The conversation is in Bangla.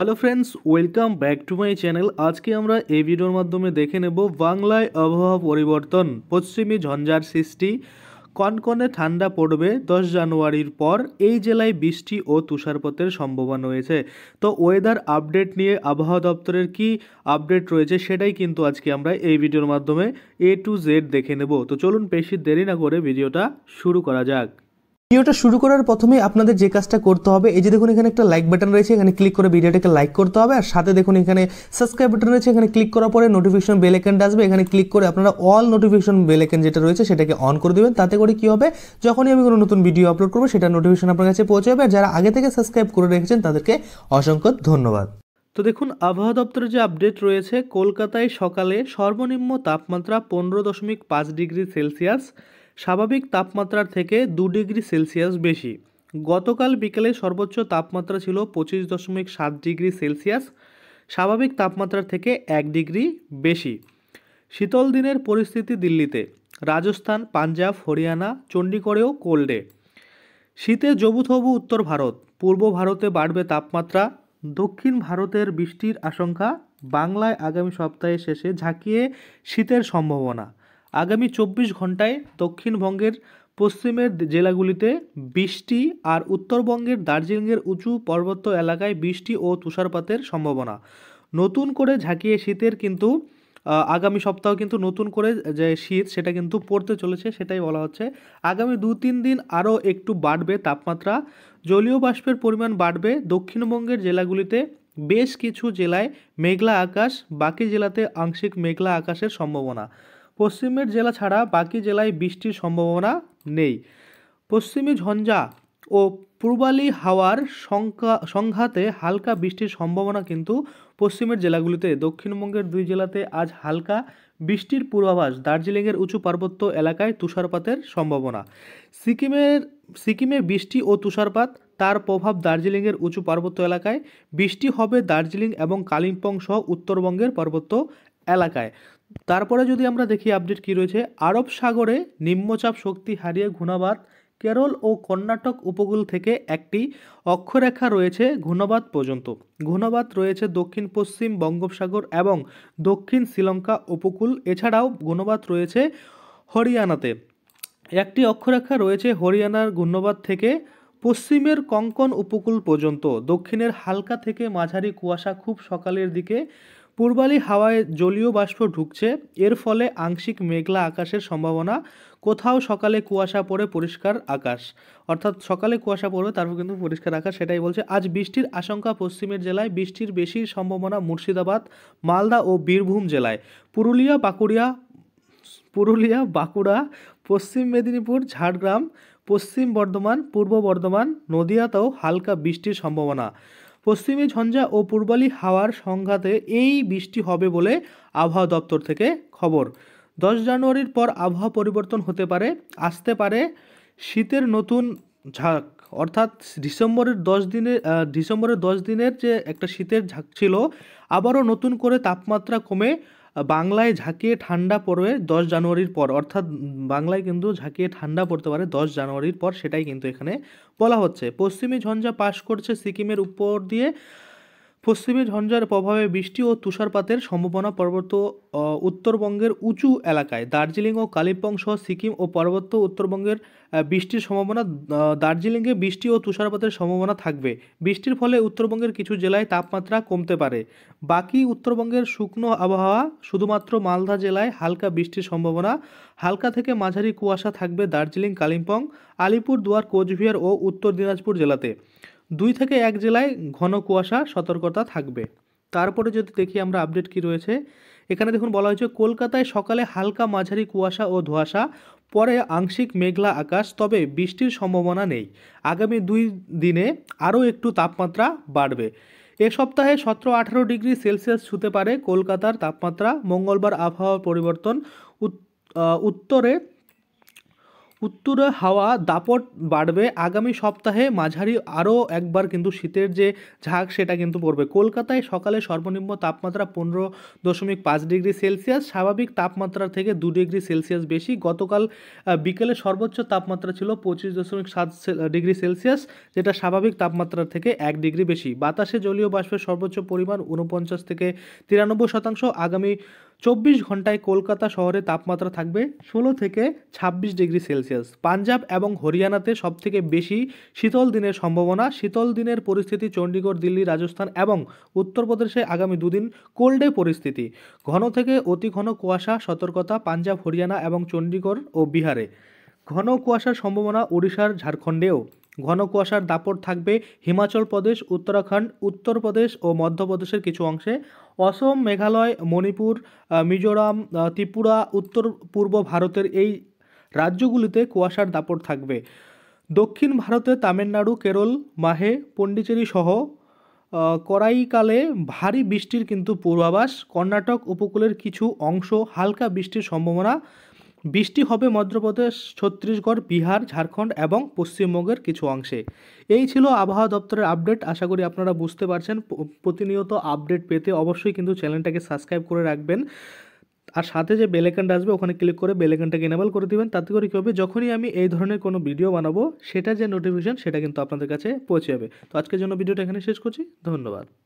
hello friends welcome back to my channel আজকে আমরা এই ভিডিওর মাধ্যমে দেখে নেব বাংলায় আবহাওয়া পরিবর্তন পশ্চিমী ঝঞ্ঝার সৃষ্টি কনকনে ঠান্ডা পড়বে দশ জানুয়ারির পর এই জেলায় বৃষ্টি ও তুষারপথের সম্ভাবনা রয়েছে তো ওয়েদার আপডেট নিয়ে আবহাওয়া দপ্তরের কি আপডেট রয়েছে সেটাই কিন্তু আজকে আমরা এই ভিডিওর মাধ্যমে এ টু জেড দেখে নেব তো চলুন বেশি দেরি না করে ভিডিওটা শুরু করা যাক ভিডিওটা শুরু করার প্রথমে আপনাদের যে কাজটা করতে হবে এই যে দেখুন এখানে একটা লাইক বাটন রয়েছে এখানে ক্লিক করে ভিডিওটাকে লাইক করতে হবে আর সাথে দেখুন এখানে সাবস্ক্রাইব বাটন রয়েছে এখানে ক্লিক করার পরে নোটিফিকেশন বেল আইকনটা আসবে এখানে ক্লিক করে আপনারা অল নোটিফিকেশন বেল আইকন যেটা রয়েছে সেটাকে অন করে দেবেন তাতে করে কি হবে যখনই আমি কোনো নতুন ভিডিও আপলোড করবো সেটা নোটিফিকেশন আপনার কাছে পৌঁছে যাবে আর যারা আগে থেকে সাবস্ক্রাইব করে রেখেছেন তাদেরকে অসংখ্য ধন্যবাদ তো দেখুন আবহাওয়া দপ্তরের যে আপডেট রয়েছে কলকাতায় সকালে সর্বনিম্ন তাপমাত্রা পনেরো দশমিক পাঁচ ডিগ্রি সেলসিয়াস স্বাভাবিক তাপমাত্রার থেকে দু ডিগ্রি সেলসিয়াস বেশি গতকাল বিকেলে সর্বোচ্চ তাপমাত্রা ছিল পঁচিশ দশমিক সাত ডিগ্রি সেলসিয়াস স্বাভাবিক তাপমাত্রার থেকে এক ডিগ্রি বেশি শীতল দিনের পরিস্থিতি দিল্লিতে রাজস্থান পাঞ্জাব হরিয়ানা চণ্ডীগড়েও কোল্ডে শীতে জবুথবু উত্তর ভারত পূর্ব ভারতে বাড়বে তাপমাত্রা দক্ষিণ ভারতের বৃষ্টির আশঙ্কা বাংলায় আগামী সপ্তাহের শেষে ঝাঁকিয়ে শীতের সম্ভাবনা আগামী চব্বিশ ঘন্টায় দক্ষিণবঙ্গের পশ্চিমের জেলাগুলিতে বৃষ্টি আর উত্তরবঙ্গের দার্জিলিংয়ের উঁচু পর্বত্য এলাকায় বৃষ্টি ও তুষারপাতের সম্ভাবনা নতুন করে ঝাঁকিয়ে শীতের কিন্তু আগামী সপ্তাহ কিন্তু নতুন করে যে শীত সেটা কিন্তু পড়তে চলেছে সেটাই বলা হচ্ছে আগামী দু তিন দিন আরও একটু বাড়বে তাপমাত্রা জলীয় বাষ্পের পরিমাণ বাড়বে দক্ষিণবঙ্গের জেলাগুলিতে বেশ কিছু জেলায় মেঘলা আকাশ বাকি জেলাতে আংশিক মেঘলা আকাশের সম্ভাবনা পশ্চিমের জেলা ছাড়া বাকি জেলায় বৃষ্টির সম্ভাবনা নেই পশ্চিমী ঝঞ্ঝা ও পূর্বালি হাওয়ার সংখ্যা সংঘাতে হালকা বৃষ্টির সম্ভাবনা কিন্তু পশ্চিমের জেলাগুলিতে দক্ষিণবঙ্গের দুই জেলাতে আজ হালকা বৃষ্টির পূর্বাভাস দার্জিলিংয়ের উঁচু পার্বত্য এলাকায় তুষারপাতের সম্ভাবনা সিকিমের সিকিমে বৃষ্টি ও তুষারপাত তার প্রভাব দার্জিলিংয়ের উঁচু পার্বত্য এলাকায় বৃষ্টি হবে দার্জিলিং এবং কালিম্পং সহ উত্তরবঙ্গের পার্বত্য এলাকায় তারপরে যদি আমরা দেখি আপডেট কি রয়েছে আরব সাগরে নিম্নচাপ শক্তি হারিয়ে ঘূর্ণাবাদ কেরল ও কর্ণাটক উপকূল থেকে একটি অক্ষরেখা রয়েছে ঘূর্ণবাদ পর্যন্ত ঘূর্ণবাদ রয়েছে দক্ষিণ পশ্চিম বঙ্গোপসাগর এবং দক্ষিণ শ্রীলঙ্কা উপকূল এছাড়াও ঘূর্ণবাদ রয়েছে হরিয়ানাতে একটি অক্ষরেখা রয়েছে হরিয়ানার ঘূর্ণবাদ থেকে পশ্চিমের কঙ্কন উপকূল পর্যন্ত দক্ষিণের হালকা থেকে মাঝারি কুয়াশা খুব সকালের দিকে পূর্বালি হাওয়ায় জলীয় বাষ্প ঢুকছে এর ফলে আংশিক মেঘলা আকাশের সম্ভাবনা কোথাও সকালে কুয়াশা পড়ে পরিষ্কার আকাশ অর্থাৎ সকালে কুয়াশা পড়বে তারপর কিন্তু পরিষ্কার আকাশ সেটাই বলছে আজ বৃষ্টির আশঙ্কা পশ্চিমের জেলায় বৃষ্টির বেশি সম্ভাবনা মুর্শিদাবাদ মালদা ও বীরভূম জেলায় পুরুলিয়া বাঁকুড়িয়া পুরুলিয়া বাঁকুড়া পশ্চিম মেদিনীপুর ঝাড়গ্রাম পশ্চিম বর্ধমান পূর্ব বর্ধমান নদিয়াতেও হালকা বৃষ্টির সম্ভাবনা পশ্চিমী ঝঞ্ঝা ও পূর্বালি হাওয়ার সংঘাতে এই বৃষ্টি হবে বলে আবহাওয়া দপ্তর থেকে খবর দশ জানুয়ারির পর আবহাওয়া পরিবর্তন হতে পারে আসতে পারে শীতের নতুন ঝাঁক অর্থাৎ ডিসেম্বরের দশ দিনে ডিসেম্বরের দশ দিনের যে একটা শীতের ঝাঁক ছিল আবারও নতুন করে তাপমাত্রা কমে বাংলায় ঝাঁকিয়ে ঠান্ডা পড়বে দশ জানুয়ারির পর অর্থাৎ বাংলায় কিন্তু ঝাঁকিয়ে ঠান্ডা পড়তে পারে দশ জানুয়ারির পর সেটাই কিন্তু এখানে বলা হচ্ছে পশ্চিমী ঝঞ্ঝা পাশ করছে সিকিমের উপর দিয়ে পশ্চিমে ঝঞ্ঝার প্রভাবে বৃষ্টি ও তুষারপাতের সম্ভাবনা পর্বত উত্তরবঙ্গের উঁচু এলাকায় দার্জিলিং ও কালিম্পং সহ সিকিম ও পার্বত্য উত্তরবঙ্গের বৃষ্টির সম্ভাবনা দার্জিলিংয়ে বৃষ্টি ও তুষারপাতের সম্ভাবনা থাকবে বৃষ্টির ফলে উত্তরবঙ্গের কিছু জেলায় তাপমাত্রা কমতে পারে বাকি উত্তরবঙ্গের শুকনো আবহাওয়া শুধুমাত্র মালদা জেলায় হালকা বৃষ্টির সম্ভাবনা হালকা থেকে মাঝারি কুয়াশা থাকবে দার্জিলিং কালিম্পং আলিপুরদুয়ার কোচবিহার ও উত্তর দিনাজপুর জেলাতে দুই থেকে এক জেলায় ঘন কুয়াশা সতর্কতা থাকবে তারপরে যদি দেখি আমরা আপডেট কি রয়েছে এখানে দেখুন বলা হয়েছে কলকাতায় সকালে হালকা মাঝারি কুয়াশা ও ধোয়াশা পরে আংশিক মেঘলা আকাশ তবে বৃষ্টির সম্ভাবনা নেই আগামী দুই দিনে আরও একটু তাপমাত্রা বাড়বে এ সপ্তাহে সতেরো আঠারো ডিগ্রি সেলসিয়াস ছুতে পারে কলকাতার তাপমাত্রা মঙ্গলবার আবহাওয়া পরিবর্তন উত্তরে উত্তরে হাওয়া দাপট বাড়বে আগামী সপ্তাহে মাঝারি আরও একবার কিন্তু শীতের যে ঝাঁক সেটা কিন্তু পড়বে কলকাতায় সকালে সর্বনিম্ন তাপমাত্রা পনেরো দশমিক পাঁচ ডিগ্রি সেলসিয়াস স্বাভাবিক তাপমাত্রা থেকে দু ডিগ্রি সেলসিয়াস বেশি গতকাল বিকেলে সর্বোচ্চ তাপমাত্রা ছিল পঁচিশ দশমিক সাত ডিগ্রি সেলসিয়াস যেটা স্বাভাবিক তাপমাত্রা থেকে এক ডিগ্রি বেশি বাতাসে জলীয় বাষ্পের সর্বোচ্চ পরিমাণ ঊনপঞ্চাশ থেকে তিরানব্বই শতাংশ আগামী চব্বিশ ঘন্টায় কলকাতা শহরে তাপমাত্রা থাকবে ষোলো থেকে ২৬ ডিগ্রি সেলসিয়াস পাঞ্জাব এবং হরিয়ানাতে সবথেকে বেশি শীতল দিনের সম্ভাবনা শীতল দিনের পরিস্থিতি চণ্ডীগড় দিল্লি রাজস্থান এবং উত্তরপ্রদেশে আগামী দুদিন কোল্ডে পরিস্থিতি ঘন থেকে অতি ঘন কুয়াশা সতর্কতা পাঞ্জাব হরিয়ানা এবং চণ্ডীগড় ও বিহারে ঘন কুয়াশার সম্ভাবনা ওড়িশার ঝাড়খণ্ডেও ঘন কুয়াশার দাপট থাকবে হিমাচল প্রদেশ উত্তরাখণ্ড উত্তরপ্রদেশ ও মধ্যপ্রদেশের কিছু অংশে অসম মেঘালয় মণিপুর মিজোরাম ত্রিপুরা উত্তর পূর্ব ভারতের এই রাজ্যগুলিতে কুয়াশার দাপট থাকবে দক্ষিণ ভারতে তামিলনাড়ু কেরল মাহে পণ্ডিচেরি সহ করাইকালে ভারী বৃষ্টির কিন্তু পূর্বাভাস কর্ণাটক উপকূলের কিছু অংশ হালকা বৃষ্টির সম্ভাবনা বৃষ্টি হবে মধ্যপ্রদেশ ছত্তিশগড় বিহার ঝাড়খণ্ড এবং পশ্চিমবঙ্গের কিছু অংশে এই ছিল আবহাওয়া দপ্তরের আপডেট আশা করি আপনারা বুঝতে পারছেন প্রতিনিয়ত আপডেট পেতে অবশ্যই কিন্তু চ্যানেলটাকে সাবস্ক্রাইব করে রাখবেন আর সাথে যে বেলেকানটা আসবে ওখানে ক্লিক করে বেলেকানটাকে এনেবল করে দেবেন তাতে করে কী হবে যখনই আমি এই ধরনের কোনো ভিডিও বানাবো সেটা যে নোটিফিকেশান সেটা কিন্তু আপনাদের কাছে পৌঁছে যাবে তো আজকের জন্য ভিডিওটা এখানে শেষ করছি ধন্যবাদ